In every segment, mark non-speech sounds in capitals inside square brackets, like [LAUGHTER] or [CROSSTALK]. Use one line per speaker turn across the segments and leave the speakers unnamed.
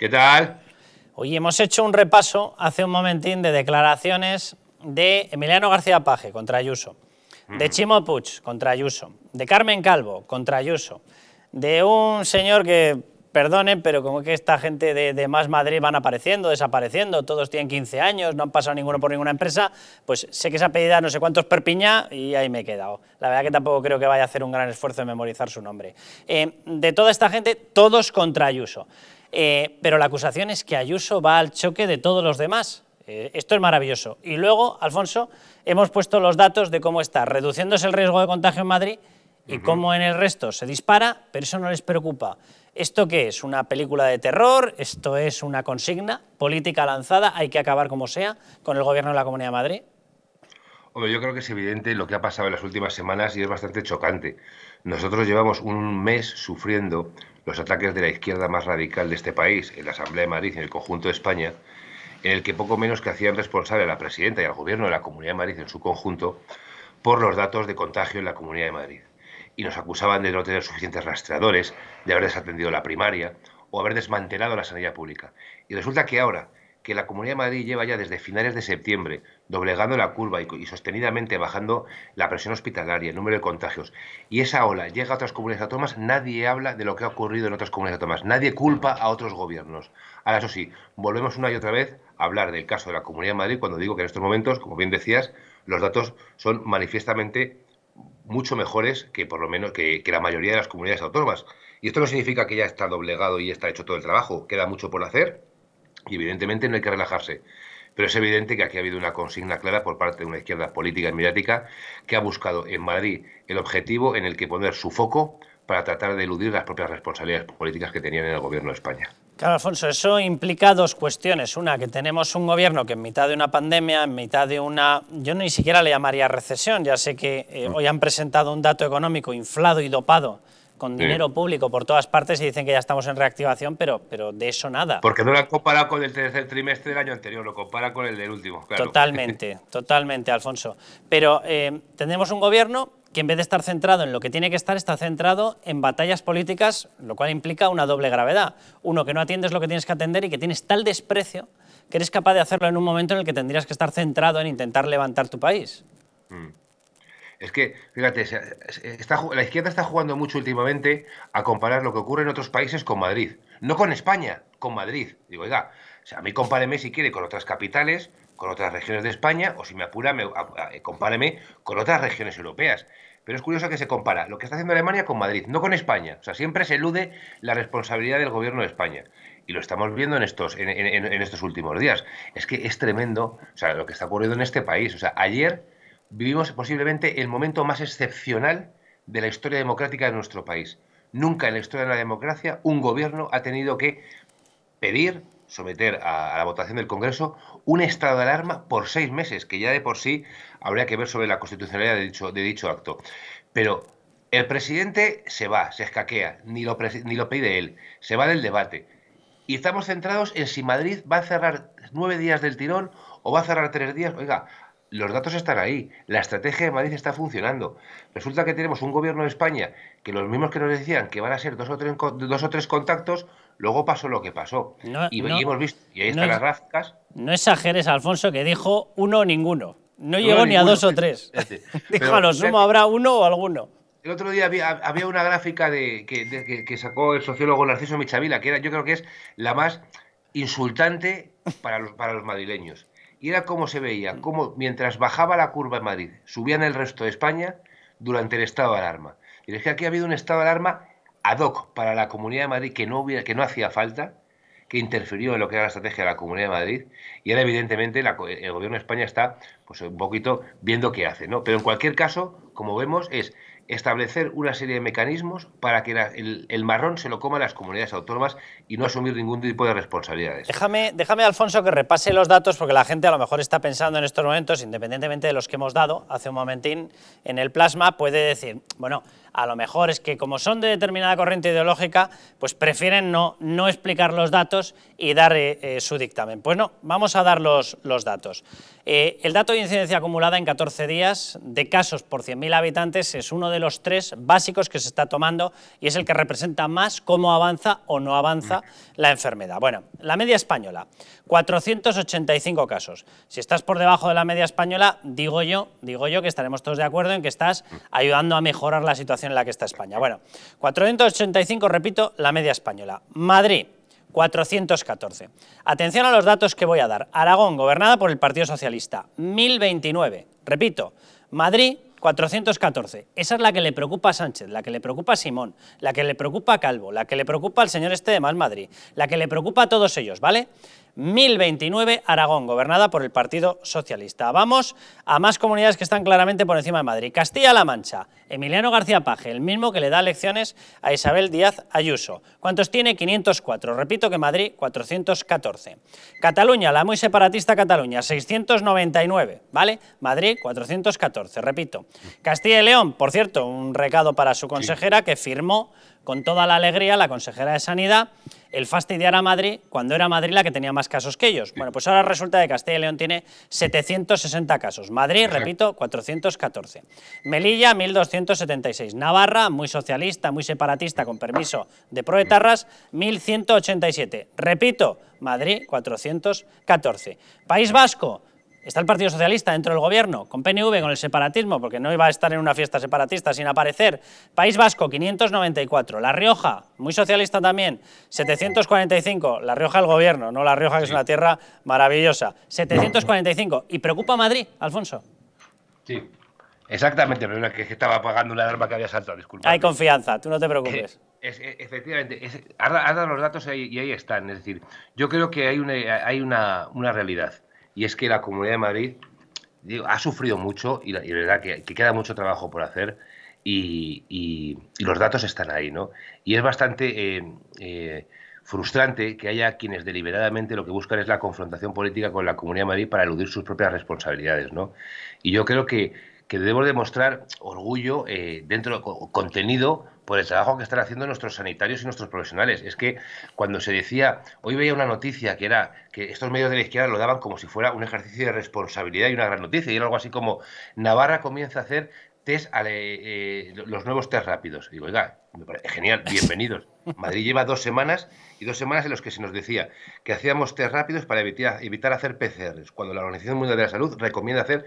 ¿Qué tal? Hoy hemos hecho un repaso hace un momentín de declaraciones de Emiliano García Paje contra Ayuso, de mm. Chimo Puig contra Ayuso, de Carmen Calvo contra Ayuso, de un señor que, perdone pero como que esta gente de, Más Madrid van apareciendo, desapareciendo, todos tienen 15 años, no han pasado ninguno por ninguna empresa, pues sé que se ha no sé cuántos perpiña y ahí me he quedado. La verdad que tampoco creo que vaya a hacer un gran esfuerzo en memorizar su nombre. Eh, de toda esta gente, todos contra Ayuso. Eh, pero la acusación es que Ayuso va al choque de todos los demás. Eh, esto es maravilloso. Y luego, Alfonso, hemos puesto los datos de cómo está reduciéndose el riesgo de contagio en Madrid y cómo en el resto se dispara, pero eso no les preocupa. ¿Esto qué es? ¿Una película de terror? ¿Esto es una consigna política lanzada? ¿Hay que acabar como sea con el gobierno de la Comunidad de
Madrid? Hombre, yo creo que es evidente lo que ha pasado en las últimas semanas y es bastante chocante. Nosotros llevamos un mes sufriendo los ataques de la izquierda más radical de este país, en la Asamblea de Madrid y en el conjunto de España, en el que poco menos que hacían responsable a la presidenta y al gobierno de la Comunidad de Madrid en su conjunto por los datos de contagio en la Comunidad de Madrid. Y nos acusaban de no tener suficientes rastreadores, de haber desatendido la primaria o haber desmantelado la sanidad pública. Y resulta que ahora, que la Comunidad de Madrid lleva ya desde finales de septiembre doblegando la curva y, sostenidamente bajando la presión hospitalaria, el número de contagios, y esa ola llega a otras comunidades autónomas, nadie habla de lo que ha ocurrido en otras comunidades autónomas, nadie culpa a otros gobiernos. Ahora, eso sí, volvemos una y otra vez a hablar del caso de la Comunidad de Madrid cuando digo que en estos momentos, como bien decías, los datos son manifiestamente mucho mejores que por lo menos que, que la mayoría de las comunidades autónomas. Y esto no significa que ya está doblegado y ya está hecho todo el trabajo, queda mucho por hacer, y evidentemente no hay que relajarse. Pero es evidente que aquí ha habido una consigna clara por parte de una izquierda política y mediática que ha buscado en Madrid el objetivo en el que poner su foco para tratar de eludir las propias responsabilidades políticas que tenían en el gobierno de España.
Claro, Alfonso, eso implica dos cuestiones. Una, que tenemos un gobierno que en mitad de una pandemia, en mitad de una... Yo ni siquiera le llamaría recesión, ya sé que eh, mm. hoy han presentado un dato económico inflado y dopado con dinero público por todas partes y dicen que ya estamos en reactivación, pero, pero de eso nada. Porque no lo han
comparado con el tercer trimestre del año anterior, lo compara con el del último, Totalmente,
[LAUGHS] totalmente, Alfonso. Pero eh, tenemos un gobierno que en vez de estar centrado en lo que tiene que estar, está centrado en batallas políticas, lo cual implica una doble gravedad. Uno, que no atiendes lo que tienes que atender y que tienes tal desprecio que eres capaz de hacerlo en un momento en el que tendrías que estar centrado en
intentar levantar tu país. Mm. Es que, fíjate, la izquierda está jugando mucho últimamente a comparar lo que ocurre en otros países con Madrid. No con España, con Madrid. Digo, oiga, o sea, a mí compáreme si quiere con otras capitales, con otras regiones de España, o si me apura, me, eh, compáreme con otras regiones europeas. Pero es curioso que se compara lo que está haciendo Alemania con Madrid, no con España. O sea, siempre se elude la responsabilidad del gobierno de España. Y lo estamos viendo en estos, en, estos últimos días. Es que es tremendo sea, lo que está ocurriendo en este país. O sea, ayer vivimos posiblemente el momento más excepcional de la historia democrática de nuestro país. Nunca en la historia de la democracia un gobierno ha tenido que pedir, someter a, la votación del Congreso, un estado de alarma por seis meses, que ya de por sí habría que ver sobre la constitucionalidad de dicho, acto. Pero el presidente se va, se escaquea, ni lo, ni lo pide él, se va del debate. Y estamos centrados en si Madrid va a cerrar nueve días del tirón o va a cerrar tres días. Oiga, los datos están ahí, la estrategia de Madrid está funcionando. Resulta que tenemos un gobierno de España que los mismos que nos decían que van a ser dos o tres, dos o tres contactos, luego pasó lo que pasó. y, hemos visto, y ahí están las
gráficas. No exageres, Alfonso, que dijo uno o ninguno.
No llegó ni a dos o tres.
[LAUGHS] dijo habrá uno o alguno.
El otro día había, una gráfica que, que, sacó el sociólogo Narciso Michavila, que era, yo creo que es la más insultante para los, para los madrileños. Y era como se veía, mm. como mientras bajaba la curva en Madrid, subían en el resto de España durante el estado de alarma. Y es que aquí ha habido un estado de alarma ad hoc para la Comunidad de Madrid que no, hubiera, que no hacía falta, que interfirió en lo que era la estrategia de la Comunidad de Madrid. Y ahora, evidentemente, el Gobierno de España está pues, un poquito viendo qué hace. ¿no? Pero en cualquier caso, como vemos, es establecer una serie de mecanismos para que el, marrón se lo coman las comunidades autónomas y no asumir ningún tipo de responsabilidades.
Déjame, déjame, Alfonso, que repase los datos, porque la gente a lo mejor está pensando en estos momentos, independientemente de los que hemos dado hace un momentín, en el plasma puede decir, bueno, a lo mejor es que como son de determinada corriente ideológica, pues prefieren no, no explicar los datos y dar eh, eh, su dictamen. Pues no, vamos a dar los, los datos. Eh, el dato de incidencia acumulada en 14 días de casos por 100.000 habitantes es uno de los tres básicos que se está tomando y es el que representa más cómo avanza o no avanza la enfermedad. Bueno, la media española, 485 casos. Si estás por debajo de la media española, digo yo, digo yo que estaremos todos de acuerdo en que estás ayudando a mejorar la situación en la que está España. Bueno, 485, repito, la media española. Madrid, 414. Atención a los datos que voy a dar. Aragón, gobernada por el Partido Socialista, 1029. Repito, Madrid, 414. Esa es la que le preocupa a Sánchez, la que le preocupa a Simón, la que le preocupa a Calvo, la que le preocupa al señor este de Más Madrid, la que le preocupa a todos ellos, ¿vale? 1029 Aragón, gobernada por el Partido Socialista. Vamos a más comunidades que están claramente por encima de Madrid. Castilla-La Mancha, Emiliano García Paje, el mismo que le da lecciones a Isabel Díaz Ayuso. ¿Cuántos tiene? 504. Repito que Madrid, 414. Cataluña, la muy separatista Cataluña, 699, ¿vale? Madrid, 414, repito. Castilla y León, por cierto, un recado para su consejera que firmó con toda la alegría la consejera de Sanidad el fastidiar a Madrid cuando era Madrid la que tenía más casos que ellos. Bueno, pues ahora resulta que Castilla y León tiene 760 casos. Madrid, repito, 414. Melilla, 1276. Navarra, muy socialista, muy separatista, con permiso de proetarras, 1187. Repito, Madrid, 414. País Vasco, Está el Partido Socialista dentro del gobierno, con PNV, con el separatismo, porque no iba a estar en una fiesta separatista sin aparecer. País Vasco, 594. La Rioja, muy socialista también, 745. La Rioja el gobierno, no La Rioja que es una tierra maravillosa. 745. ¿Y preocupa a Madrid,
Alfonso? Sí, exactamente, pero es que estaba apagando una alarma que había saltado, disculpa. Hay confianza, tú no te preocupes. Eh, e, efectivamente, es, dado los datos y ahí, están. Es decir, yo creo que hay una realidad y es que la Comunidad de Madrid ha sufrido mucho y, la, verdad que, queda mucho trabajo por hacer y, los datos están ahí, ¿no? Y es bastante eh, eh, frustrante que haya quienes deliberadamente lo que buscan es la confrontación política con la Comunidad de Madrid para eludir sus propias responsabilidades, ¿no? Y yo creo que, debemos demostrar orgullo eh, dentro dentro contenido por el trabajo que están haciendo nuestros sanitarios y nuestros profesionales. Es que cuando se decía, hoy veía una noticia que era que estos medios de la izquierda lo daban como si fuera un ejercicio de responsabilidad y una gran noticia, y era algo así como Navarra comienza a hacer test eh, los nuevos test rápidos. Y digo, oiga, me parece genial, [LAUGHS] bienvenidos. Madrid lleva dos semanas y dos semanas en los que se nos decía que hacíamos test rápidos para evitar, evitar hacer PCRs, cuando la Organización Mundial de la Salud recomienda hacer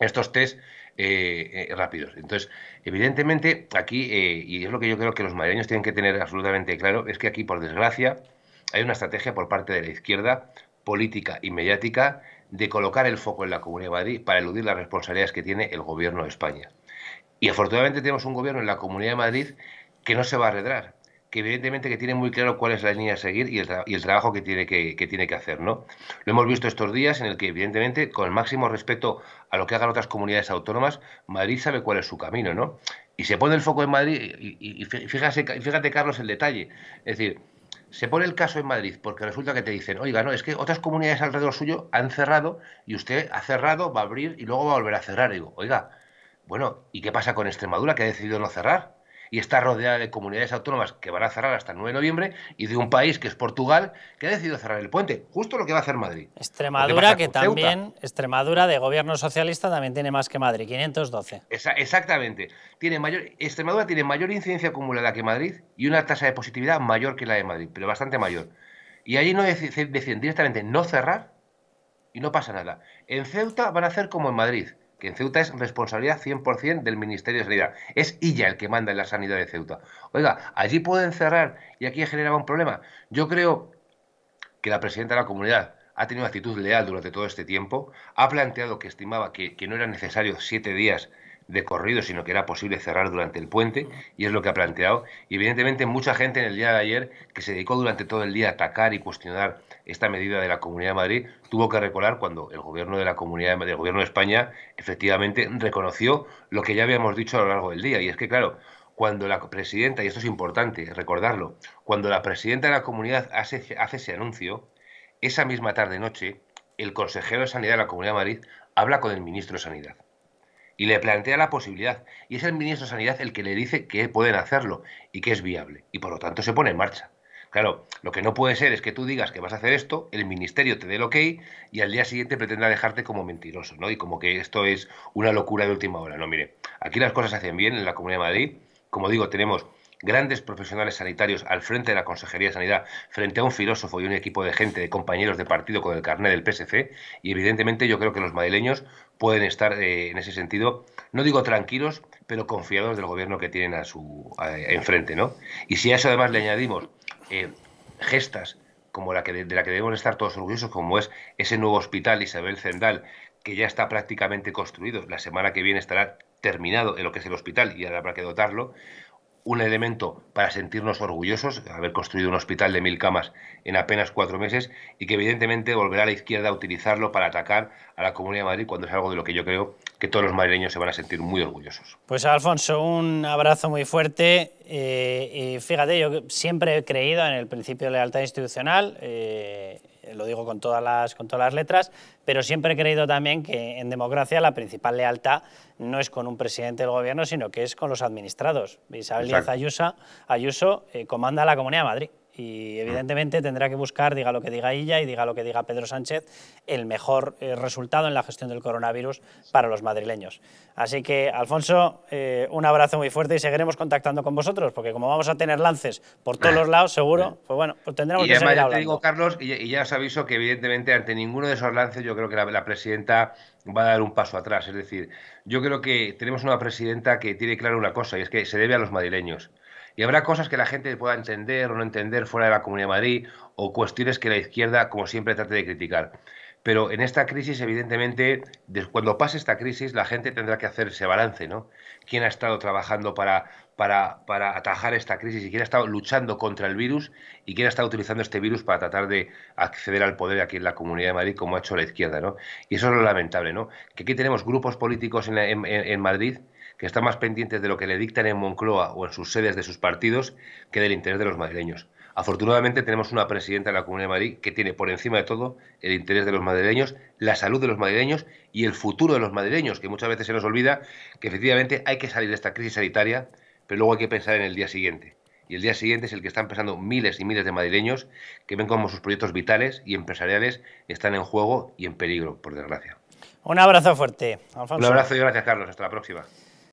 estos test eh, eh, rápidos. Entonces, evidentemente, aquí, eh, y es lo que yo creo que los madrileños tienen que tener absolutamente claro, es que aquí, por desgracia, hay una estrategia por parte de la izquierda, política y mediática, de colocar el foco en la Comunidad de Madrid para eludir las responsabilidades que tiene el gobierno de España. Y afortunadamente tenemos un gobierno en la Comunidad de Madrid que no se va a arredrar, que evidentemente que tiene muy claro cuál es la línea a seguir y el, trabajo que tiene que, hacer. ¿no? Lo hemos visto estos días en el que, evidentemente, con el máximo respeto a lo que hagan otras comunidades autónomas, Madrid sabe cuál es su camino. ¿no? Y se pone el foco en Madrid y, fíjate, Carlos, el detalle. Es decir, se pone el caso en Madrid porque resulta que te dicen, oiga, no, es que otras comunidades alrededor suyo han cerrado y usted ha cerrado, va a abrir y luego va a volver a cerrar. Y digo, oiga, bueno, ¿y qué pasa con Extremadura que ha decidido no cerrar? y está rodeada de comunidades autónomas que van a cerrar hasta el 9 de noviembre y de un país que es Portugal que ha decidido cerrar el puente, justo lo que va a hacer Madrid. Extremadura que, también,
Extremadura de gobierno
socialista también tiene más que Madrid, 512. exactamente. Tiene mayor, Extremadura tiene mayor incidencia acumulada que Madrid y una tasa de positividad mayor que la de Madrid, pero bastante mayor. Y allí no deciden directamente no cerrar y no pasa nada. En Ceuta van a hacer como en Madrid que en Ceuta es responsabilidad 100% del Ministerio de Sanidad. Es ella el que manda en la sanidad de Ceuta. Oiga, allí pueden cerrar y aquí generaba un problema. Yo creo que la presidenta de la comunidad ha tenido actitud leal durante todo este tiempo, ha planteado que estimaba que, que no eran necesarios siete días de corrido, sino que era posible cerrar durante el puente, y es lo que ha planteado. Y evidentemente mucha gente en el día de ayer que se dedicó durante todo el día a atacar y cuestionar esta medida de la Comunidad de Madrid tuvo que recolar cuando el gobierno de la Comunidad de gobierno de España, efectivamente reconoció lo que ya habíamos dicho a lo largo del día. Y es que, claro, cuando la presidenta, y esto es importante recordarlo, cuando la presidenta de la comunidad hace, hace ese anuncio, esa misma tarde-noche, el consejero de Sanidad de la Comunidad de Madrid habla con el ministro de Sanidad y le plantea la posibilidad. Y es el ministro de Sanidad el que le dice que pueden hacerlo y que es viable. Y por lo tanto se pone en marcha. Claro, lo que no puede ser es que tú digas que vas a hacer esto, el ministerio te dé el ok y al día siguiente pretenda dejarte como mentiroso, ¿no? Y como que esto es una locura de última hora. No, mire, aquí las cosas se hacen bien en la Comunidad de Madrid. Como digo, tenemos grandes profesionales sanitarios al frente de la Consejería de Sanidad, frente a un filósofo y un equipo de gente, de compañeros de partido con el carnet del PSC, y evidentemente yo creo que los madrileños pueden estar eh, en ese sentido, no digo tranquilos, pero confiados del gobierno que tienen a su enfrente, ¿no? Y si a eso además le añadimos eh, gestas como la que, de, la que debemos estar todos orgullosos, como es ese nuevo hospital Isabel Zendal, que ya está prácticamente construido. La semana que viene estará terminado en lo que es el hospital y ahora habrá que dotarlo. Un elemento para sentirnos orgullosos, haber construido un hospital de mil camas en apenas cuatro meses y que evidentemente volverá a la izquierda a utilizarlo para atacar a la Comunidad de Madrid cuando es algo de lo que yo creo que todos los madrileños se van a sentir muy orgullosos.
Pues Alfonso, un abrazo muy fuerte. Eh, y fíjate, yo siempre he creído en el principio de lealtad institucional. Eh, lo digo con todas, las, con todas las letras, pero siempre he creído también que en democracia la principal lealtad no es con un presidente del gobierno, sino que es con los administrados. Isabel Ayuso, eh, comanda la Comunidad de Madrid y mm. evidentemente tendrá que buscar, diga lo que diga ella y diga lo que diga Pedro Sánchez, el mejor eh, resultado en la gestión del coronavirus para los madrileños. Así que, Alfonso, eh, un abrazo muy fuerte y seguiremos contactando con vosotros, porque como vamos a tener lances por todos los lados, seguro, [LAUGHS] pues bueno, pues tendremos que seguir hablando. Te digo,
Carlos, y, ya os aviso que evidentemente ante ninguno de esos lances yo creo que la, la presidenta va a dar un paso atrás. Es decir, yo creo que tenemos una presidenta que tiene claro una cosa, y es que se debe a los madrileños. Y habrá cosas que la gente pueda entender o no entender fuera de la Comunidad de Madrid o cuestiones que la izquierda, como siempre, trate de criticar. Pero en esta crisis, evidentemente, cuando pase esta crisis, la gente tendrá que hacer ese balance, ¿no? ¿Quién ha estado trabajando para, para, para atajar esta crisis y quién ha estado luchando contra el virus y quién ha estado utilizando este virus para tratar de acceder al poder aquí en la Comunidad de Madrid, como ha hecho la izquierda, ¿no? Y eso es lo lamentable, ¿no? Que aquí tenemos grupos políticos en Madrid que están más pendientes de lo que le dictan en Moncloa o en sus sedes de sus partidos que del interés de los madrileños. Afortunadamente tenemos una presidenta de la Comunidad de Madrid que tiene por encima de todo el interés de los madrileños, la salud de los madrileños y el futuro de los madrileños, que muchas veces se nos olvida que efectivamente hay que salir de esta crisis sanitaria, pero luego hay que pensar en el día siguiente. Y el día siguiente es el que están pensando miles y miles de madrileños que ven cómo sus proyectos vitales y empresariales están en juego y en peligro, por desgracia.
Un abrazo fuerte, Un abrazo
y gracias, Carlos. Hasta la próxima.